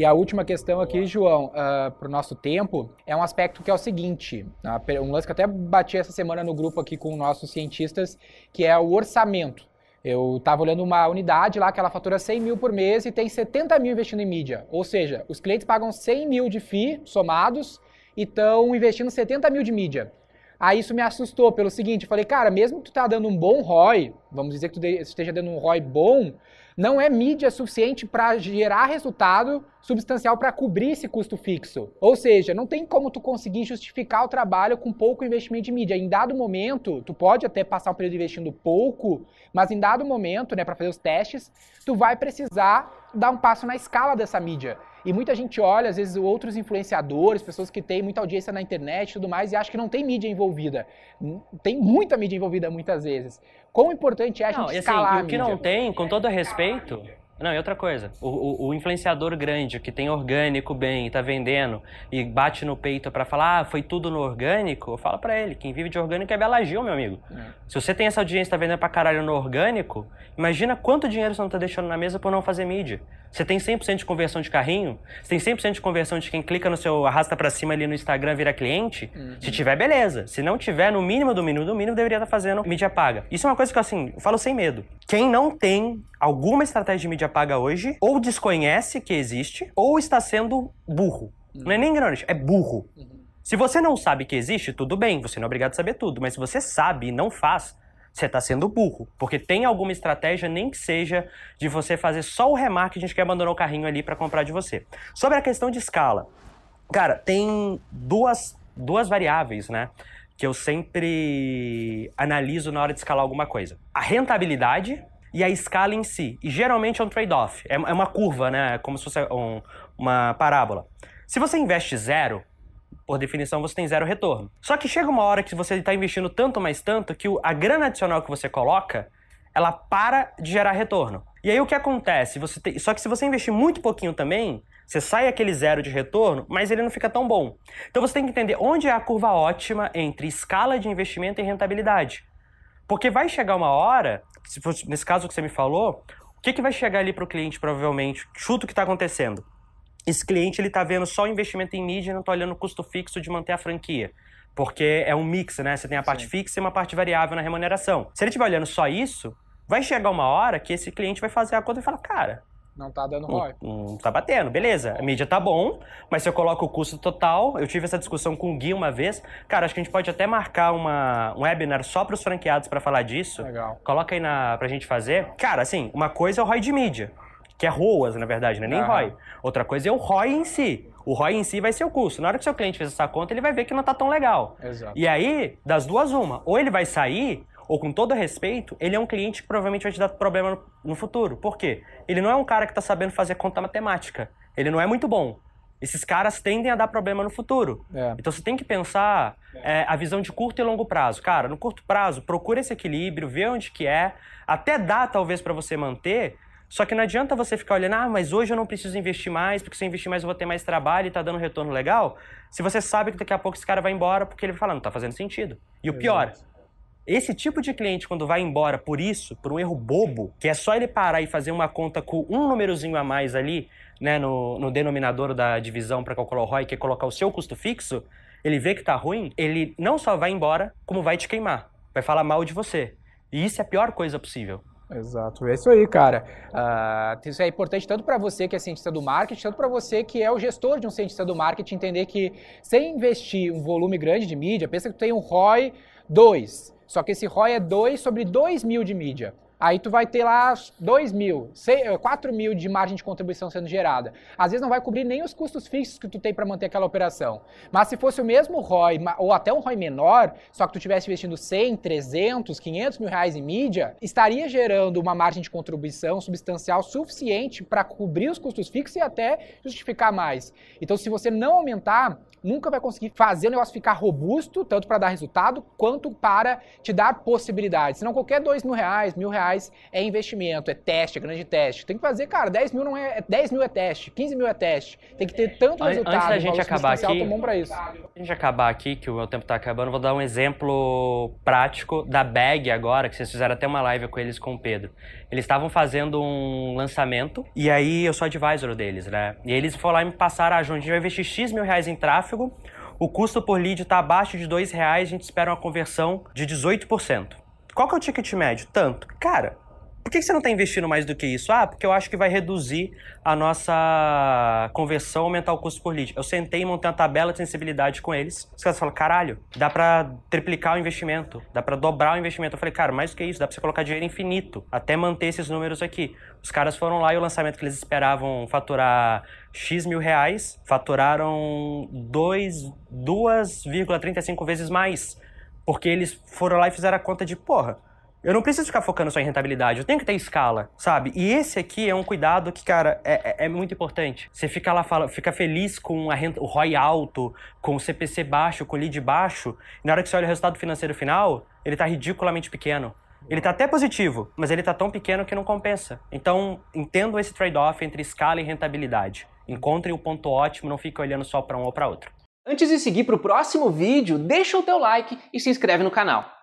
E a última questão aqui, João, uh, ah, para o nosso tempo, é um aspecto que é o seguinte: uh, um lance que eu até bati essa semana no grupo aqui com nossos cientistas, que é o orçamento. Eu estava olhando uma unidade lá que ela fatura 100 mil por mês e tem 70 mil investindo em mídia. Ou seja, os clientes pagam 100 mil de FII somados e estão investindo 70 mil de mídia. Aí isso me assustou pelo seguinte, eu falei, cara, mesmo que tu tá dando um bom ROI, vamos dizer que tu esteja dando um ROI bom, não é mídia suficiente para gerar resultado substancial para cobrir esse custo fixo. Ou seja, não tem como tu conseguir justificar o trabalho com pouco investimento de mídia. Em dado momento, tu pode até passar um período investindo pouco, mas em dado momento, né, para fazer os testes, tu vai precisar dar um passo na escala dessa mídia. E muita gente olha, às vezes, outros influenciadores, pessoas que têm muita audiência na internet e tudo mais, e acha que não tem mídia envolvida. Hum, tem muita mídia envolvida muitas vezes. Quão importante é a gente não, assim, escalar assim, o que não tem, com todo respeito... Não, e outra coisa, o, o, o, influenciador grande que tem orgânico bem e tá vendendo e bate no peito para falar, ah, foi tudo no orgânico, eu falo para ele, quem vive de orgânico é Bela Gil, meu amigo. É. Se você tem essa audiência e tá vendendo pra caralho no orgânico, imagina quanto dinheiro você não tá deixando na mesa por não fazer mídia. Você tem 100% de conversão de carrinho? Você tem 100% de conversão de quem clica no seu arrasta para cima ali no Instagram vira cliente? Uhum. Se tiver, beleza. Se não tiver, no mínimo do mínimo do mínimo, deveria estar tá fazendo mídia paga. Isso é uma coisa que assim, eu falo sem medo. Quem não tem alguma estratégia de mídia paga hoje, ou desconhece que existe, ou está sendo burro. Uhum. Não é nem ignorante, é burro. Uhum. Se você não sabe que existe, tudo bem, você não é obrigado a saber tudo, mas se você sabe e não faz, você está sendo burro. Porque tem alguma estratégia, nem que seja de você fazer só o remarketing que abandonou o carrinho ali para comprar de você. Sobre a questão de escala, cara, tem duas, duas variáveis, né? Que eu sempre analiso na hora de escalar alguma coisa: a rentabilidade e a escala em si. E geralmente é um trade-off, é, é uma curva, né? Como se fosse um, uma parábola. Se você investe zero, por definição, você tem zero retorno. Só que chega uma hora que você está investindo tanto mais tanto que a grana adicional que você coloca, ela para de gerar retorno. E aí o que acontece? Você Só que se você investir muito pouquinho também, você sai aquele zero de retorno, mas ele não fica tão bom. Então você tem que entender onde é a curva ótima entre escala de investimento e rentabilidade. Porque vai chegar uma hora, nesse caso que você me falou, o que, que vai chegar ali para o cliente provavelmente? Chuto o que está acontecendo esse cliente ele tá vendo só o investimento em mídia e não tá olhando o custo fixo de manter a franquia. Porque é um mix, né? Você tem a parte Sim. fixa e uma parte variável na remuneração. Se ele estiver olhando só isso, vai chegar uma hora que esse cliente vai fazer a conta e falar, cara, não tá dando ROI. Não, não, tá batendo, beleza. A mídia tá bom, mas se eu coloco o custo total, eu tive essa discussão com o Gui uma vez. Cara, acho que a gente pode até marcar uma, um webinar só para os franqueados para falar disso. Legal. Coloca aí na, pra gente fazer. Cara, assim, uma coisa é o ROI de mídia que é ROAS, na verdade, não é nem uhum. ROI. Outra coisa é o ROI em si. O ROI em si vai ser o custo. Na hora que seu cliente fez essa conta, ele vai ver que não está tão legal. Exato. E aí, das duas, uma. Ou ele vai sair, ou com todo respeito, ele é um cliente que provavelmente vai te dar problema no, futuro. Por quê? Ele não é um cara que está sabendo fazer conta matemática. Ele não é muito bom. Esses caras tendem a dar problema no futuro. É. Então você tem que pensar é, a visão de curto e longo prazo. Cara, no curto prazo, procura esse equilíbrio, vê onde que é, até dá talvez para você manter, só que não adianta você ficar olhando, ah, mas hoje eu não preciso investir mais, porque se eu investir mais eu vou ter mais trabalho e tá dando um retorno legal. Se você sabe que daqui a pouco esse cara vai embora porque ele vai falar, não tá fazendo sentido. E o pior, esse tipo de cliente, quando vai embora por isso, por um erro bobo, que é só ele parar e fazer uma conta com um númerozinho a mais ali, né, no, no denominador da divisão para calcular o ROI, que é colocar o seu custo fixo, ele vê que tá ruim, ele não só vai embora, como vai te queimar. Vai falar mal de você. E isso é a pior coisa possível. Exato, é isso aí, cara. Uh, isso é importante tanto para você que é cientista do marketing, tanto para você que é o gestor de um cientista do marketing, entender que sem investir um volume grande de mídia, pensa que tem um ROI 2, só que esse ROI é 2 sobre 2 mil de mídia. Aí tu vai ter lá 2 mil, 4 eh, mil de margem de contribuição sendo gerada. Às vezes não vai cobrir nem os custos fixos que tu tem para manter aquela operação. Mas se fosse o mesmo ROI, ou até um ROI menor, só que tu estivesse investindo 100, 300, 500 mil reais em mídia, estaria gerando uma margem de contribuição substancial suficiente para cobrir os custos fixos e até justificar mais. Então se você não aumentar, nunca vai conseguir fazer o negócio ficar robusto, tanto para dar resultado, quanto para te dar possibilidades. Senão qualquer 2 mil reais, mil reais, reais é investimento, é teste, é grande teste. Tem que fazer, cara, 10 mil não é. 10 mil é teste, 15 mil é teste. Tem que ter é. tanto resultado. Antes da gente acabar aqui. Bom pra isso. Antes da gente acabar aqui, que o meu tempo tá acabando, vou dar um exemplo prático da bag agora, que vocês fizeram até uma live com eles com o Pedro. Eles estavam fazendo um lançamento, e aí eu sou advisor deles, né? E eles foram lá e me passaram, ah, João, a gente vai investir X mil reais em tráfego. O custo por lead está abaixo de R$ reais, a gente espera uma conversão de 18%. Qual que é o ticket médio? Tanto. Cara, por que você não está investindo mais do que isso? Ah, porque eu acho que vai reduzir a nossa conversão, aumentar o custo por lead. Eu sentei e montei uma tabela de sensibilidade com eles. Os caras falam, caralho, dá para triplicar o investimento, dá para dobrar o investimento. Eu falei, cara, mais do que isso, dá para você colocar dinheiro infinito, até manter esses números aqui. Os caras foram lá e o lançamento que eles esperavam faturar X mil reais, faturaram 2,35 vezes mais. Porque eles foram lá e fizeram a conta de, porra, eu não preciso ficar focando só em rentabilidade, eu tenho que ter escala, sabe? E esse aqui é um cuidado que, cara, é, é, é muito importante. Você fica lá, fala, fica feliz com renta, o ROI alto, com o CPC baixo, com o lead baixo, e na hora que você olha o resultado financeiro final, ele tá ridiculamente pequeno. Ele tá até positivo, mas ele tá tão pequeno que não compensa. Então, entendo esse trade-off entre escala e rentabilidade. Encontrem o ponto ótimo, não fiquem olhando só para um ou para outro. Antes de seguir para o próximo vídeo, deixa o teu like e se inscreve no canal.